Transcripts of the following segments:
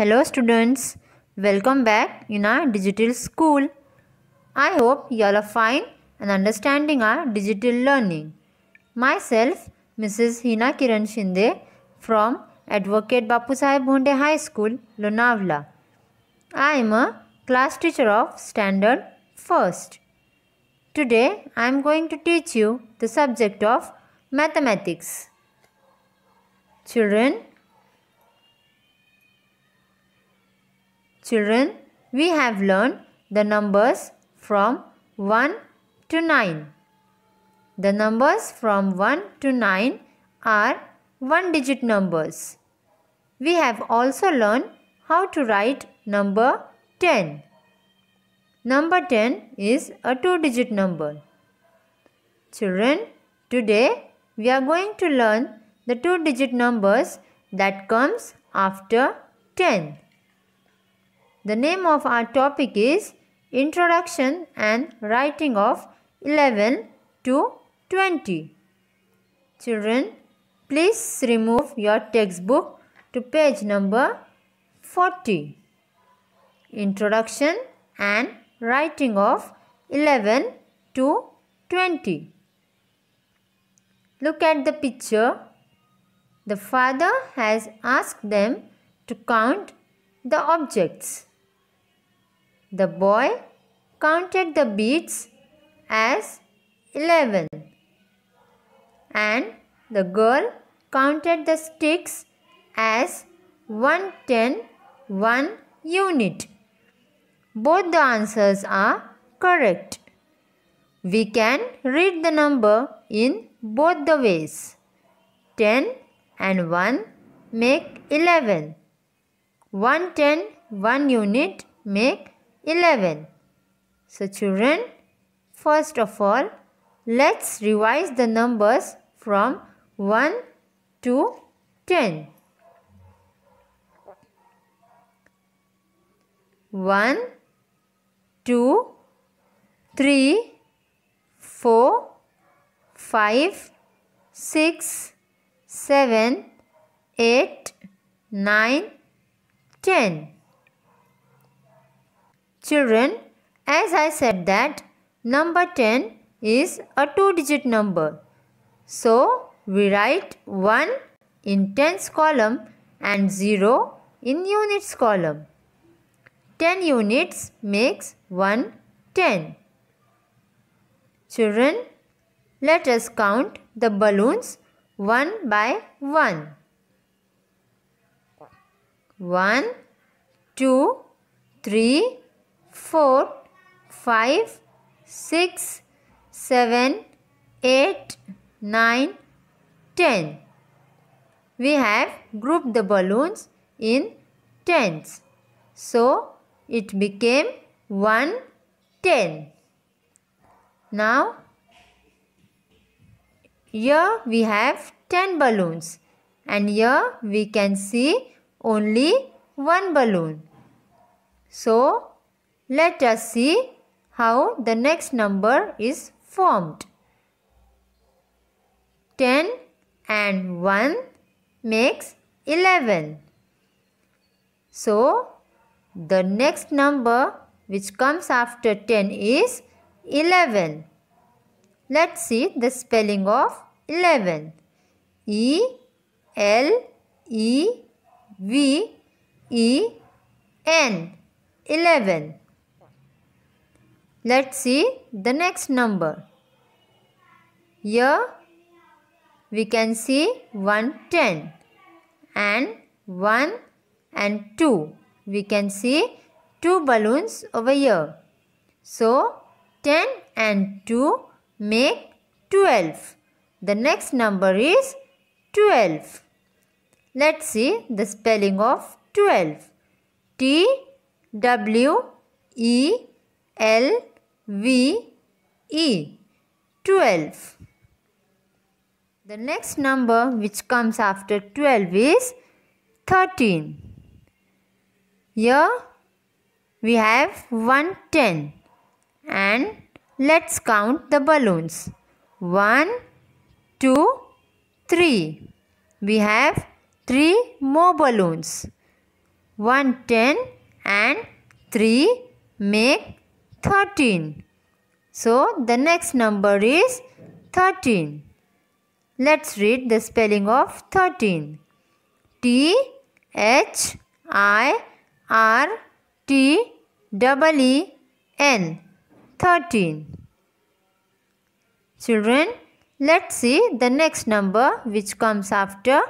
Hello students, welcome back in our digital school. I hope you all are fine and understanding our digital learning. Myself, Mrs. Hina Kiran Shinde from Advocate Bapu Sahib Bhonde High School, Lonavala. I am a class teacher of standard 1st. Today, I am going to teach you the subject of mathematics. Children, Children, we have learned the numbers from 1 to 9. The numbers from 1 to 9 are one digit numbers. We have also learned how to write number 10. Number 10 is a two digit number. Children, today we are going to learn the two digit numbers that comes after 10. The name of our topic is Introduction and Writing of 11 to 20. Children, please remove your textbook to page number 40. Introduction and Writing of 11 to 20. Look at the picture. The father has asked them to count the objects. The boy counted the beads as 11 and the girl counted the sticks as 110 1 unit. Both the answers are correct. We can read the number in both the ways. 10 and 1 make 11. 110 1 unit make 11. So children, first of all, let's revise the numbers from 1 to 10. 1, 2, 3, 4, 5, 6, 7, 8, 9, 10. Children, as I said that number 10 is a two digit number. So we write 1 in tens column and 0 in units column. 10 units makes 1 10. Children, let us count the balloons one by one. One, two, three, 4, 5, 6, 7, 8, 9, 10. We have grouped the balloons in tens. So, it became 1 10. Now, here we have 10 balloons and here we can see only one balloon. So, let us see how the next number is formed. 10 and 1 makes 11. So, the next number which comes after 10 is 11. Let's see the spelling of 11. E L E V E N 11 Let's see the next number. Here we can see 110 and 1 and 2. We can see two balloons over here. So 10 and 2 make 12. The next number is 12. Let's see the spelling of 12. T W E L V E 12. The next number which comes after 12 is 13. Here we have 110 and let's count the balloons. 1, 2, 3. We have 3 more balloons. 110 and 3 make 13. So the next number is 13. Let's read the spelling of 13. T H I R T double E N 13. Children, let's see the next number which comes after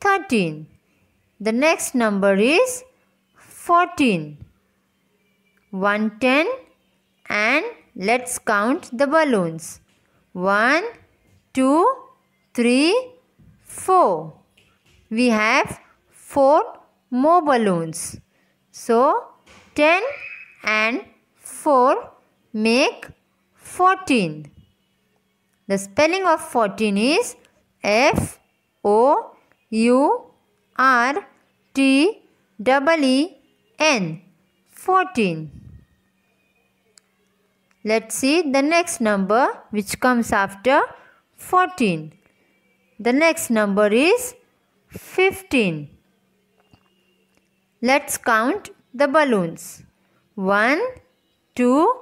13. The next number is 14. 110 and let's count the balloons. One, two, three, four. We have 4 more balloons. So 10 and 4 make 14. The spelling of 14 is F O U R T E E N 14. Let's see the next number which comes after 14. The next number is 15. Let's count the balloons. 1, 2,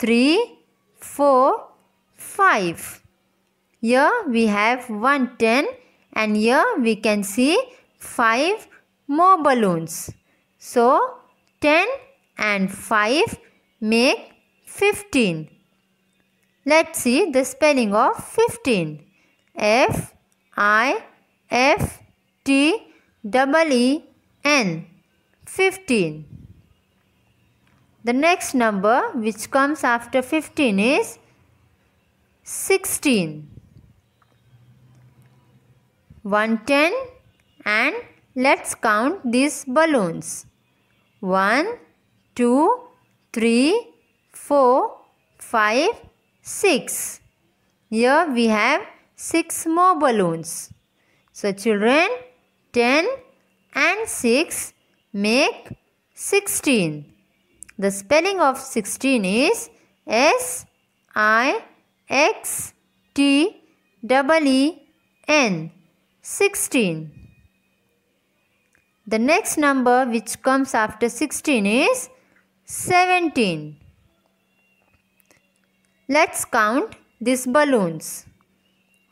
3, 4, 5. Here we have 110 and here we can see 5 more balloons. So 10 and 5 make 15. Let's see the spelling of 15. F I F T double E N 15. The next number which comes after 15 is 16. 110 and let's count these balloons. 1, 2, 3, 4, 5, 6. Here we have 6 more balloons. So children, 10 and 6 make 16. The spelling of 16 is S I X T 16. The next number which comes after 16 is 17. Let's count these balloons.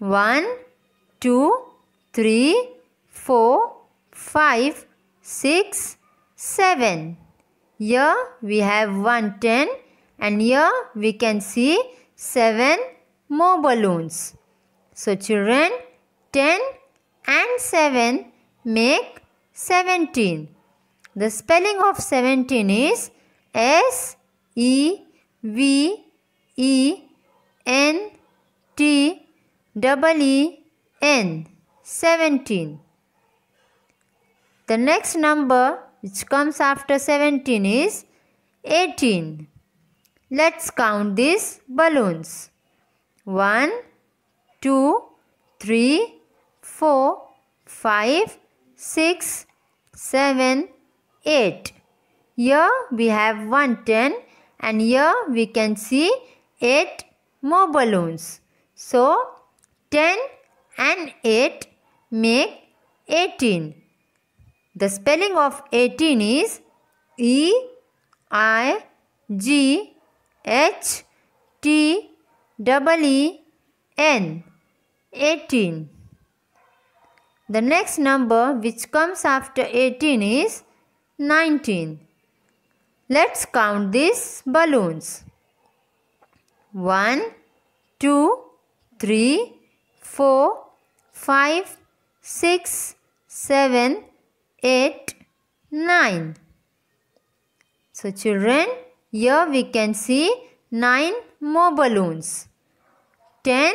One, two, three, four, five, six, seven. Here we have one ten and here we can see 7 more balloons. So children 10 and 7 make 17. The spelling of 17 is S E V E N T double E N 17. The next number which comes after 17 is 18. Let's count these balloons. 1, 2, 3, 4, 5, 6, 7, 8. Here we have 110 and here we can see 8 more balloons. So 10 and 8 make 18. The spelling of 18 is E I G H T double E N 18. The next number which comes after 18 is 19. Let's count these balloons. 1, 2, 3, 4, 5, 6, 7, 8, 9. So children, here we can see 9 more balloons. 10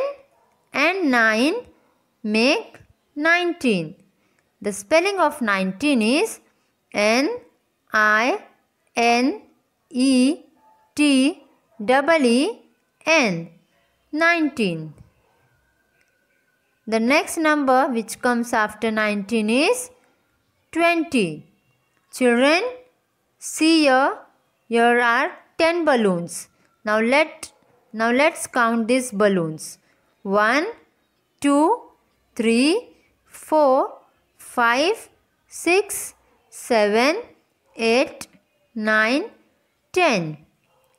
and 9 make 19. The spelling of 19 is N I N E T E E and 19. The next number which comes after 19 is 20. Children, see here, here are 10 balloons. Now let now let's count these balloons. 1 2 3 4 5 6 7 8 9 10.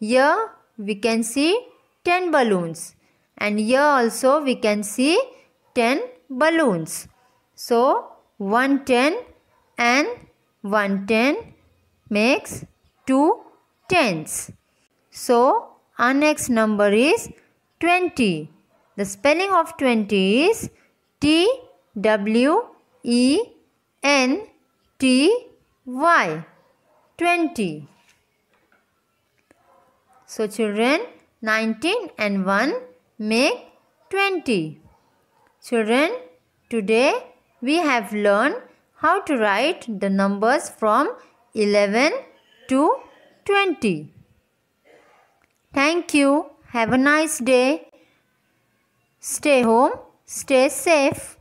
Here we can see 10 balloons and here also we can see 10 balloons. So 110 and 110 makes 2 tens. So our next number is 20. The spelling of 20 is T W E N T Y 20. So children 19 and 1 make 20. Children, today we have learned how to write the numbers from 11 to 20. Thank you. Have a nice day. Stay home. Stay safe.